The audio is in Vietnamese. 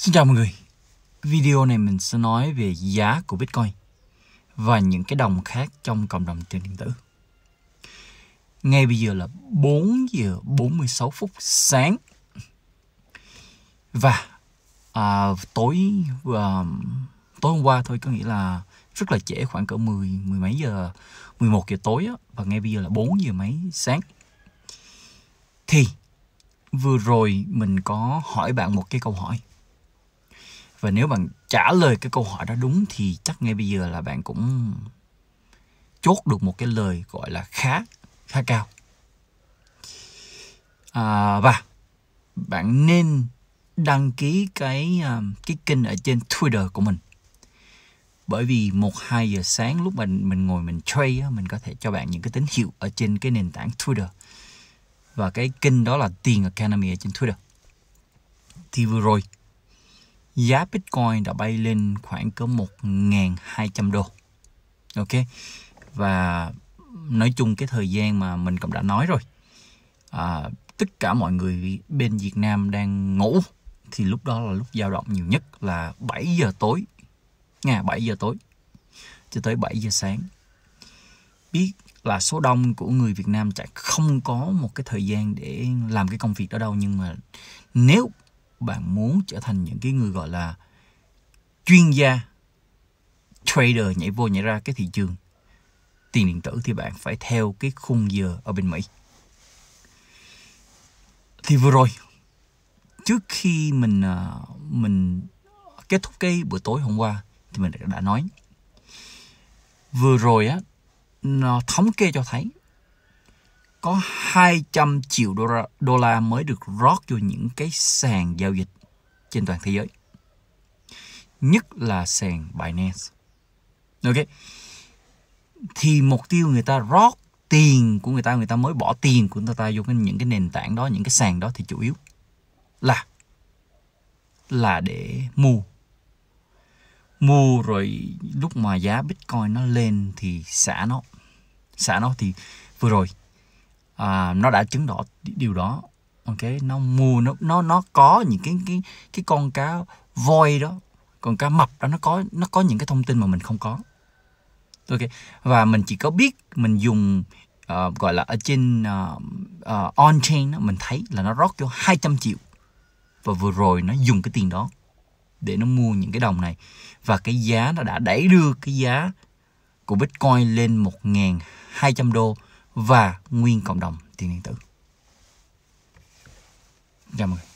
Xin chào mọi người Video này mình sẽ nói về giá của Bitcoin và những cái đồng khác trong cộng đồng tiền điện tử Ngay bây giờ là 4 giờ 46 phút sáng và à, tối à, tối hôm qua thôi có nghĩa là rất là trễ khoảng cỡ 10 mười mấy giờ 11 giờ tối á, và ngay bây giờ là 4 giờ mấy sáng thì vừa rồi mình có hỏi bạn một cái câu hỏi và nếu bạn trả lời cái câu hỏi đó đúng thì chắc ngay bây giờ là bạn cũng chốt được một cái lời gọi là khá khá cao à, và bạn nên đăng ký cái à, cái kênh ở trên Twitter của mình bởi vì một hai giờ sáng lúc mình mình ngồi mình trade mình có thể cho bạn những cái tín hiệu ở trên cái nền tảng Twitter và cái kênh đó là tiền Academy ở trên Twitter thì vừa rồi giá Bitcoin đã bay lên khoảng cỡ 1.200 đô. Ok. Và nói chung cái thời gian mà mình cũng đã nói rồi. À, tất cả mọi người bên Việt Nam đang ngủ thì lúc đó là lúc dao động nhiều nhất là 7 giờ tối. Nha, 7 giờ tối cho tới 7 giờ sáng. Biết là số đông của người Việt Nam chẳng không có một cái thời gian để làm cái công việc đó đâu nhưng mà nếu bạn muốn trở thành những cái người gọi là chuyên gia trader nhảy vô nhảy ra cái thị trường tiền điện tử thì bạn phải theo cái khung giờ ở bên Mỹ. Thì vừa rồi trước khi mình à, mình kết thúc cái buổi tối hôm qua thì mình đã nói vừa rồi á nó thống kê cho thấy có 200 triệu đô la, đô la mới được rót vô những cái sàn giao dịch trên toàn thế giới. Nhất là sàn Binance. Ok. Thì mục tiêu người ta rót tiền của người ta, người ta mới bỏ tiền của người ta vô cái, những cái nền tảng đó, những cái sàn đó thì chủ yếu là là để mua mua rồi lúc mà giá bitcoin nó lên thì xả nó xả nó thì vừa rồi à, nó đã chứng tỏ điều đó ok nó mua nó nó nó có những cái cái cái con cá voi đó con cá mập đó nó có nó có những cái thông tin mà mình không có ok và mình chỉ có biết mình dùng uh, gọi là ở trên uh, à, uh, à, on chain đó, mình thấy là nó rót vô 200 triệu và vừa rồi nó dùng cái tiền đó để nó mua những cái đồng này và cái giá nó đã đẩy đưa cái giá của Bitcoin lên 1.200 đô và nguyên cộng đồng tiền điện tử. Chào mừng.